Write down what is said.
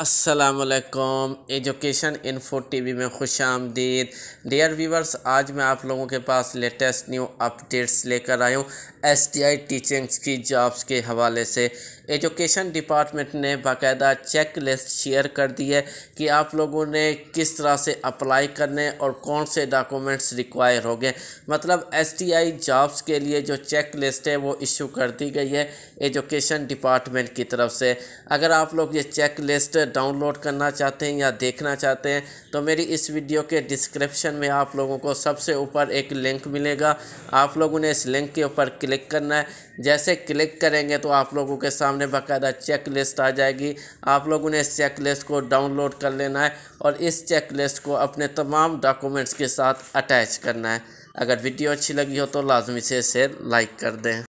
असलकम education info TV में खुश आमदीद डियर व्यूवर्स आज मैं आप लोगों के पास लेटेस्ट न्यू अपडेट्स लेकर आया हूँ एस टी आई टीचिंग्स की जॉब्स के हवाले से एजुकेशन डिपार्टमेंट ने बाकायदा चेक लिस्ट शेयर कर दी है कि आप लोगों ने किस तरह से अप्लाई करने और कौन से डॉक्यूमेंट्स रिक्वायर हो गए मतलब एस टी आई जॉब्स के लिए जो चेक लिस्ट है वो इशू कर दी गई है एजुकेशन डिपार्टमेंट की तरफ से अगर आप लोग ये चेक लिस्ट डाउनलोड करना चाहते हैं या देखना चाहते हैं तो मेरी इस वीडियो के डिस्क्रिप्शन में आप लोगों को सबसे ऊपर एक लिंक मिलेगा आप लोगों ने इस लिंक के ऊपर क्लिक करना है जैसे क्लिक करेंगे तो आप लोगों के सामने बाकायदा चेक लिस्ट आ जाएगी आप लोगों ने इस चेक लिस्ट को डाउनलोड कर लेना है और इस चेक लिस्ट को अपने तमाम डॉक्यूमेंट्स के साथ अटैच करना है अगर वीडियो अच्छी लगी हो तो लाजमी से इसे लाइक कर दें